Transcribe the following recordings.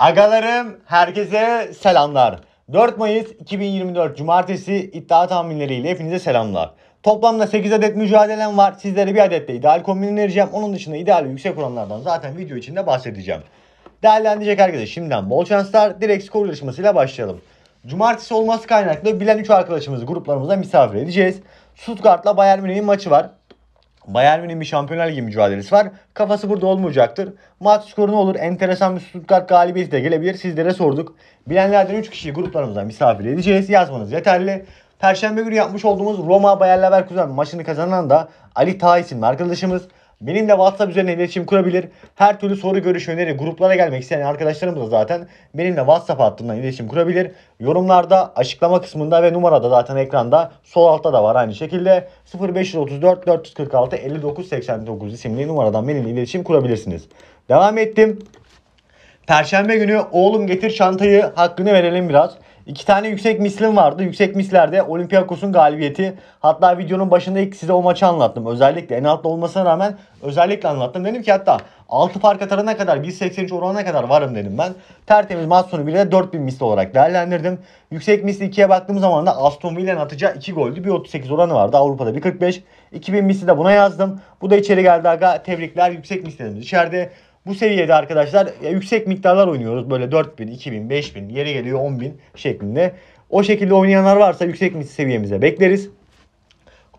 Agalarım herkese selamlar. 4 Mayıs 2024 Cumartesi iddia tahminleriyle hepinize selamlar. Toplamda 8 adet mücadelem var. Sizlere bir adet de ideal kombini vereceğim. Onun dışında ideal yüksek oranlardan zaten video içinde bahsedeceğim. Değerlendirecek herkese şimdiden bol şanslar. Direkt skor yarışmasıyla başlayalım. Cumartesi olması kaynaklı bilen 3 arkadaşımızı gruplarımıza misafir edeceğiz. Stuttgart'la Bayern Münih'in maçı var. Bayern Münih'in bir Şampiyonlar Ligi mücadelesi var. Kafası burada olmayacaktır. Maç skoru ne olur? Enteresan bir Stuttgart galibiyeti de gelebilir. Sizlere sorduk. Bilenlerden 3 kişiyi gruplarımızdan misafir edeceğiz. Yazmanız yeterli. Perşembe günü yapmış olduğumuz Roma Bayer Leverkusen maçını kazanan da Ali Taha isimli arkadaşımız Benimle WhatsApp üzerinden iletişim kurabilir. Her türlü soru, görüş, öneri, gruplara gelmek isteyen arkadaşlarımız da zaten benimle WhatsApp hattından iletişim kurabilir. Yorumlarda, açıklama kısmında ve numarada zaten ekranda sol altta da var aynı şekilde. 0534 446 59 isimli numaradan benimle iletişim kurabilirsiniz. Devam ettim. Perşembe günü oğlum getir çantayı hakkını verelim biraz. İki tane yüksek mislim vardı. Yüksek mislerde Olympiakos'un galibiyeti. Hatta videonun başında ilk size o maçı anlattım. Özellikle en altta olmasına rağmen özellikle anlattım. Dedim ki hatta 6 fark atarına kadar 1.83 oranına kadar varım dedim ben. Tertemiz maç sonu bile 4000 misli olarak değerlendirdim. Yüksek misli 2'ye baktığım zaman da Aston Villa'nın atacağı 2 goldü. 1.38 oranı vardı. Avrupa'da 1.45. 2000 misli de buna yazdım. Bu da içeri geldi aga. Tebrikler. Yüksek mislerimiz. içeride. Bu seviyede arkadaşlar yüksek miktarlar oynuyoruz. Böyle 4000, 2000, 5000, yere geliyor 10000 şeklinde. O şekilde oynayanlar varsa yüksek seviyemize bekleriz.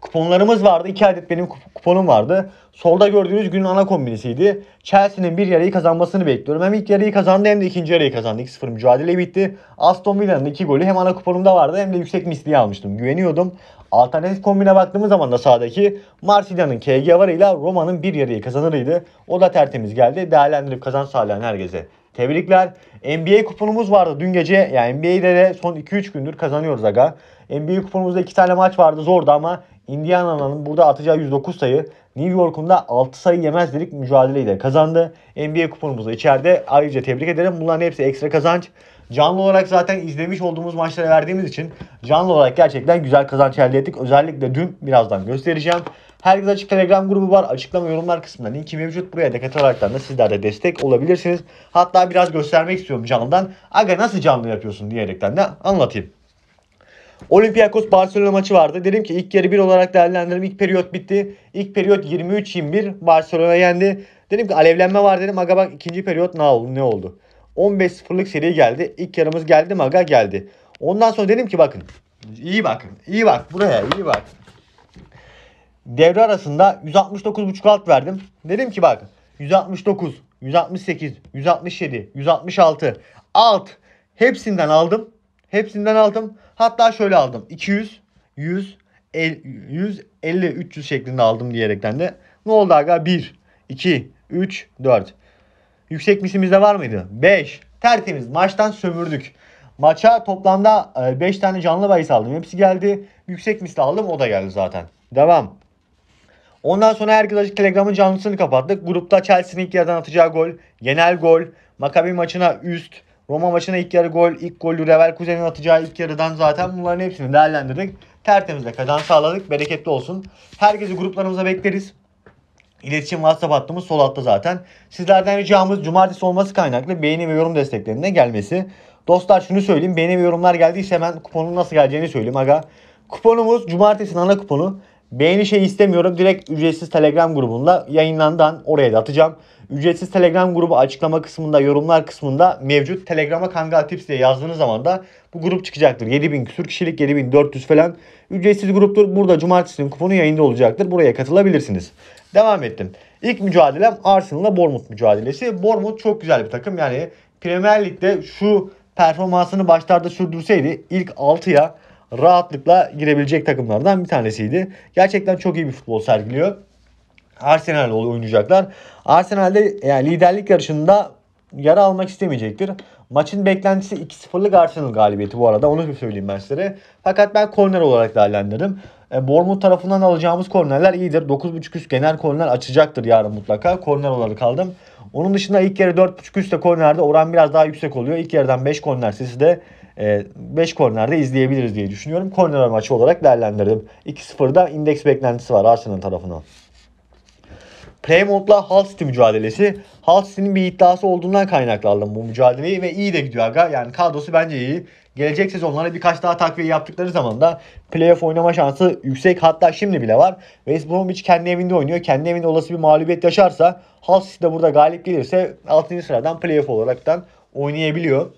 Kuponlarımız vardı. 2 adet benim kuponum vardı. Solda gördüğünüz günün ana kombinisiydi. Chelsea'nin bir yarıyı kazanmasını bekliyorum. Hem ilk yarıyı kazandı hem de ikinci yarıyı kazandı. 2-0 mücadele bitti. Aston Villa'nın 2 golü hem ana kuponumda vardı hem de yüksek misliği almıştım. Güveniyordum. Alternatif kombine baktığımız zaman da sağdaki Marsilya'nın KG varıyla Roma'nın bir yarıyı kazanırıydı. O da tertemiz geldi. Değerlendirip kazan sağlayan herkese Tebrikler. NBA kuponumuz vardı dün gece. Yani NBA'de de son 2-3 gündür kazanıyoruz aga. NBA kuponumuzda 2 tane maç vardı zordu ama Indiana'nın burada atacağı 109 sayı New York'un da 6 sayı yemez dedik mücadeleyle kazandı. NBA kuponumuz da içeride. Ayrıca tebrik ederim. Bunların hepsi ekstra kazanç. Canlı olarak zaten izlemiş olduğumuz maçlara verdiğimiz için canlı olarak gerçekten güzel kazanç elde ettik. Özellikle dün birazdan göstereceğim. Herkes açık telegram grubu var. Açıklama yorumlar kısmında linki mevcut. Buraya dikkat olaraktan da sizler de destek olabilirsiniz. Hatta biraz göstermek istiyorum canlıdan. Aga nasıl canlı yapıyorsun diyerekten de anlatayım. Olympiakos Barcelona maçı vardı. Dedim ki ilk yarı 1 olarak değerlendirdim. İlk periyot bitti. İlk periyot 23-21 Barcelona yendi. Dedim ki alevlenme var dedim. Aga bak ikinci periyot ne oldu? Ne oldu? 15-0'lık seri geldi. İlk yarımız geldi mi aga geldi. Ondan sonra dedim ki bakın. iyi bakın. iyi bak buraya iyi bak. Devre arasında 169.5 alt verdim. Dedim ki bak 169, 168, 167, 166 alt hepsinden aldım. Hepsinden aldım. Hatta şöyle aldım. 200, 100, 150, 300 şeklinde aldım diyerekten de. Ne oldu aga? 1, 2, 3, 4. Yüksek misimizde var mıydı? 5. Tertemiz. Maçtan sömürdük. Maça toplamda 5 e, tane canlı bahis aldım. Hepsi geldi. Yüksek misli aldım. O da geldi zaten. Devam. Ondan sonra herkes açık Telegram'ın canlısını kapattık. Grupta Chelsea'nin ilk yarıdan atacağı gol, genel gol, Maccabi maçına üst, Roma maçına ilk yarı gol, ilk golü Revel Kuzen'in atacağı ilk yarıdan zaten bunların hepsini değerlendirdik. Tertemizle kazan sağladık. Bereketli olsun. Herkesi gruplarımıza bekleriz. İletişim WhatsApp hattımız sol altta zaten. Sizlerden ricamız cumartesi olması kaynaklı beğeni ve yorum desteklerine gelmesi. Dostlar şunu söyleyeyim. Beğeni ve yorumlar geldiyse hemen kuponun nasıl geleceğini söyleyeyim. Aga kuponumuz cumartesinin ana kuponu. Beğeni şey istemiyorum. Direkt ücretsiz Telegram grubunda yayınlandan oraya da atacağım. Ücretsiz Telegram grubu açıklama kısmında, yorumlar kısmında mevcut. Telegram'a Kangal Tips diye yazdığınız zaman da bu grup çıkacaktır. 7000 küsür kişilik 7400 falan ücretsiz gruptur. Burada cumartesinin kuponu yayında olacaktır. Buraya katılabilirsiniz. Devam ettim. İlk mücadelem Arsenal'la Bournemouth mücadelesi. Bournemouth çok güzel bir takım. Yani Premier Lig'de şu performansını başlarda sürdürseydi ilk 6'ya rahatlıkla girebilecek takımlardan bir tanesiydi. Gerçekten çok iyi bir futbol sergiliyor. Arsenal oynayacaklar. Arsenal'de yani liderlik yarışında yer almak istemeyecektir. Maçın beklentisi 2-0'lık Arsenal galibiyeti bu arada. Onu bir söyleyeyim ben sizlere. Fakat ben korner olarak değerlendirdim. E, Bournemouth tarafından alacağımız kornerler iyidir. 9.5 üst genel korner açacaktır yarın mutlaka. Korner olarak aldım. Onun dışında ilk yarı 4.5 üstte kornerde oran biraz daha yüksek oluyor. İlk yarıdan 5 korner sesi de 5 e, kornerde izleyebiliriz diye düşünüyorum. Korner maçı olarak değerlendirdim. 2-0'da indeks beklentisi var Arsenal tarafından. Playmont'la Hull City mücadelesi. Hull City'nin bir iddiası olduğundan kaynaklı aldım bu mücadeleyi ve iyi de gidiyor aga. Yani kadrosu bence iyi. Gelecek sezonlara birkaç daha takviye yaptıkları zaman da playoff oynama şansı yüksek. Hatta şimdi bile var. West Bromwich kendi evinde oynuyor. Kendi evinde olası bir mağlubiyet yaşarsa Hull City de burada galip gelirse 6. sıradan playoff olaraktan oynayabiliyor.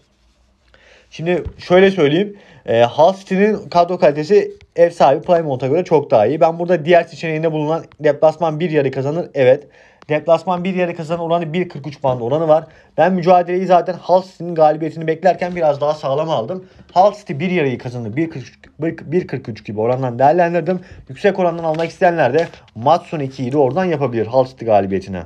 Şimdi şöyle söyleyeyim. E, Hull City'nin kadro kalitesi ev sahibi Plymouth'a göre çok daha iyi. Ben burada diğer seçeneğinde bulunan deplasman bir yarı kazanır. Evet. Deplasman bir yarı kazanır oranı 1.43 bandı oranı var. Ben mücadeleyi zaten Hull City'nin galibiyetini beklerken biraz daha sağlam aldım. Hull City bir yarıyı kazandı. 1.43 gibi orandan değerlendirdim. Yüksek orandan almak isteyenler de Matsun 2'yi de oradan yapabilir Hull City galibiyetine.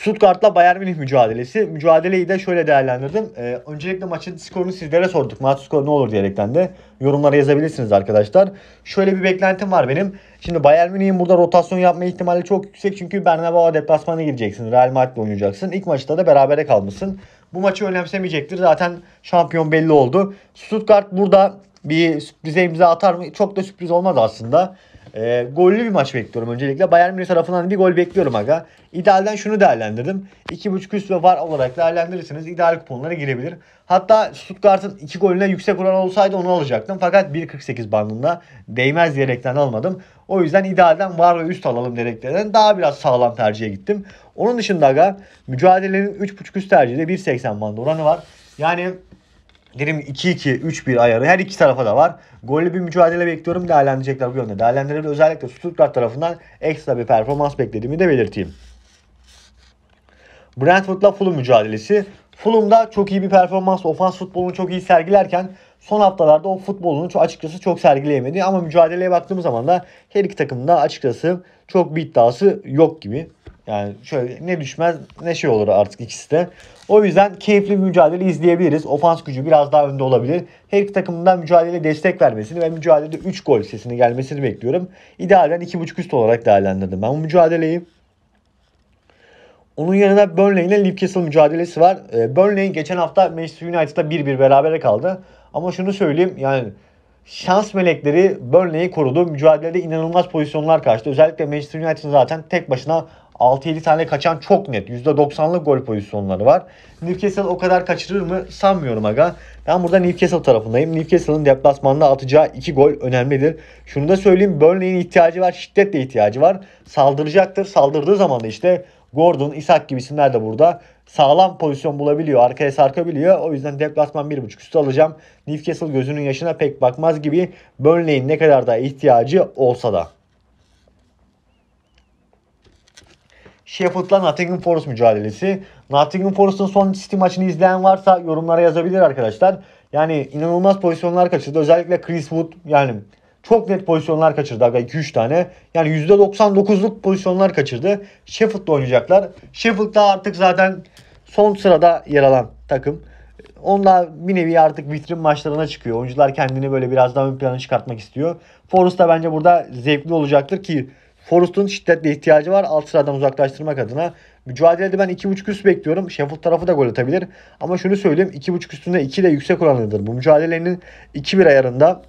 Stuttgart'la Bayern Münih mücadelesi. Mücadeleyi de şöyle değerlendirdim. Ee, öncelikle maçın skorunu sizlere sorduk. Maç skoru ne olur diyerekten de yorumlara yazabilirsiniz arkadaşlar. Şöyle bir beklentim var benim. Şimdi Bayern Münih'in burada rotasyon yapma ihtimali çok yüksek. Çünkü Bernabeu deplasmana gireceksin. Real Madrid'le oynayacaksın. İlk maçta da berabere kalmışsın. Bu maçı önemsemeyecektir. Zaten şampiyon belli oldu. Stuttgart burada bir sürprize imza atar mı? Çok da sürpriz olmaz aslında. E, gollü bir maç bekliyorum öncelikle. Bayern Münih tarafından bir gol bekliyorum aga. İdealden şunu değerlendirdim. 2.5 üst ve var olarak değerlendirirseniz ideal kuponlara girebilir. Hatta Stuttgart'ın 2 golüne yüksek oran olsaydı onu alacaktım. Fakat 1.48 bandında değmez diyerekten almadım. O yüzden idealden var ve üst alalım diyerekten daha biraz sağlam tercihe gittim. Onun dışında aga mücadelenin 3.5 üst tercihinde 1.80 bandı oranı var. Yani Dedim 2-2, 3-1 ayarı her iki tarafa da var. Gollü bir mücadele bekliyorum değerlendirecekler bu yönde. Değerlendirebilir özellikle Stuttgart tarafından ekstra bir performans beklediğimi de belirteyim. Brentford'la Fulham mücadelesi. Fulham'da çok iyi bir performans, ofans futbolunu çok iyi sergilerken son haftalarda o futbolunu çok açıkçası çok sergileyemedi. Ama mücadeleye baktığımız zaman da her iki takımda açıkçası çok bir iddiası yok gibi. Yani şöyle ne düşmez ne şey olur artık ikisi de. O yüzden keyifli bir mücadele izleyebiliriz. Ofans gücü biraz daha önde olabilir. Her iki takımından mücadeleye destek vermesini ve mücadelede 3 gol sesini gelmesini bekliyorum. İdealden 2.5 üst olarak değerlendirdim ben bu mücadeleyi. Onun yanında Burnley ile Newcastle mücadelesi var. Ee, Burnley geçen hafta Manchester United'da 1-1 beraber kaldı. Ama şunu söyleyeyim yani şans melekleri Burnley'i korudu. Mücadelede inanılmaz pozisyonlar karşıtı. Özellikle Manchester United zaten tek başına 6-7 tane kaçan çok net. %90'lık gol pozisyonları var. Newcastle o kadar kaçırır mı sanmıyorum aga. Ben burada Newcastle tarafındayım. Newcastle'ın deplasmanda atacağı 2 gol önemlidir. Şunu da söyleyeyim Burnley'in ihtiyacı var. Şiddetle ihtiyacı var. Saldıracaktır. Saldırdığı zaman da işte Gordon, Isak gibi isimler de burada sağlam pozisyon bulabiliyor. Arkaya sarkabiliyor. O yüzden deplasman 1.5 üstü alacağım. Newcastle gözünün yaşına pek bakmaz gibi Burnley'in ne kadar da ihtiyacı olsa da. Sheffield'la Nottingham Forest mücadelesi. Nottingham Forest'ın son City maçını izleyen varsa yorumlara yazabilir arkadaşlar. Yani inanılmaz pozisyonlar kaçırdı. Özellikle Chris Wood yani çok net pozisyonlar kaçırdı. 2-3 tane. Yani %99'luk pozisyonlar kaçırdı. Sheffield'da oynayacaklar. Sheffield'da artık zaten son sırada yer alan takım. Onlar bir nevi artık vitrin maçlarına çıkıyor. Oyuncular kendini böyle biraz daha ön plana çıkartmak istiyor. Forest da bence burada zevkli olacaktır ki Forrest'un şiddetle ihtiyacı var. Alt sıradan uzaklaştırmak adına. Mücadelede ben 2.5 üst bekliyorum. Sheffield tarafı da gol atabilir. Ama şunu söyleyeyim 2.5 üstünde 2 de yüksek oranlıdır. Bu mücadelenin 2-1 ayarında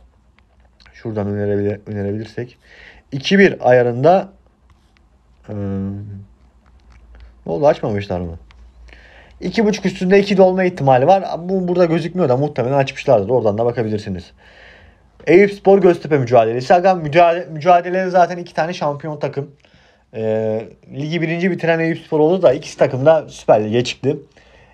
şuradan önerebilir, önerebilirsek 2-1 ayarında ee, ne oldu açmamışlar mı? 2.5 üstünde 2 dolma olma ihtimali var. Bu burada gözükmüyor da muhtemelen açmışlardır. Oradan da bakabilirsiniz. Eyüp Spor Göztepe mücadelesi. Aga mücadele, mücadelede zaten iki tane şampiyon takım. E, ligi birinci bitiren Eyüp Spor oldu da ikisi takım da Süper Lig'e çıktı.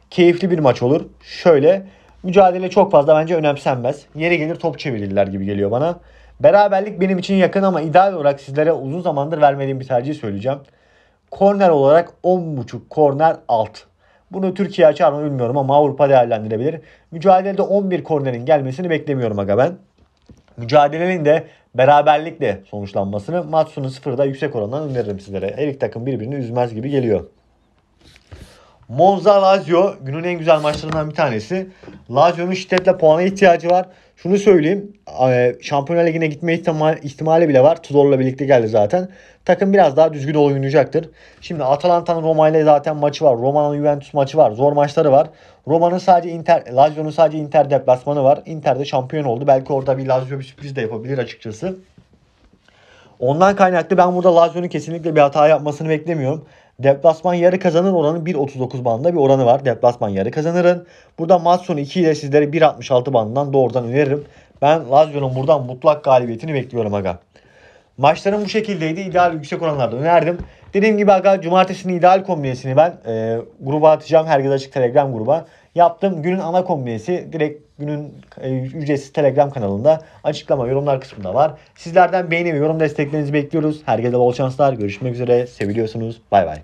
Keyifli bir maç olur. Şöyle mücadele çok fazla bence önemsenmez. Yeri gelir top çevirirler gibi geliyor bana. Beraberlik benim için yakın ama ideal olarak sizlere uzun zamandır vermediğim bir tercih söyleyeceğim. Korner olarak 10.5 korner alt. Bunu Türkiye açar mı bilmiyorum ama Avrupa değerlendirebilir. Mücadelede 11 kornerin gelmesini beklemiyorum aga ben mücadelenin de beraberlikle sonuçlanmasını Matsun'un sıfırda yüksek oranından öneririm sizlere. Her iki takım birbirini üzmez gibi geliyor. Monza Lazio günün en güzel maçlarından bir tanesi. Lazio'nun şiddetle puana ihtiyacı var. Şunu söyleyeyim. E, Şampiyonlar Ligi'ne gitme ihtimali, bile var. Tudor'la birlikte geldi zaten. Takım biraz daha düzgün oynayacaktır. Şimdi Atalanta'nın Roma ile zaten maçı var. Roma'nın Juventus maçı var. Zor maçları var. Roma'nın sadece Inter, Lazio'nun sadece Inter deplasmanı var. Inter de şampiyon oldu. Belki orada bir Lazio bir sürpriz de yapabilir açıkçası. Ondan kaynaklı ben burada Lazio'nun kesinlikle bir hata yapmasını beklemiyorum. Deplasman yarı kazanır oranın 1.39 bandında bir oranı var. Deplasman yarı kazanırın. Burada maç sonu 2 ile sizlere 1.66 bandından doğrudan öneririm. Ben Lazio'nun buradan mutlak galibiyetini bekliyorum aga. Maçlarım bu şekildeydi. İdeal yüksek oranlarda önerdim. Dediğim gibi aga cumartesinin ideal kombinesini ben e, gruba atacağım. Herkes açık telegram gruba. Yaptım. Günün ana kombinesi direkt günün e, ücretsiz Telegram kanalında açıklama yorumlar kısmında var. Sizlerden beğeni ve yorum desteklerinizi bekliyoruz. Herkese bol şanslar. Görüşmek üzere. Seviliyorsunuz. Bay bay.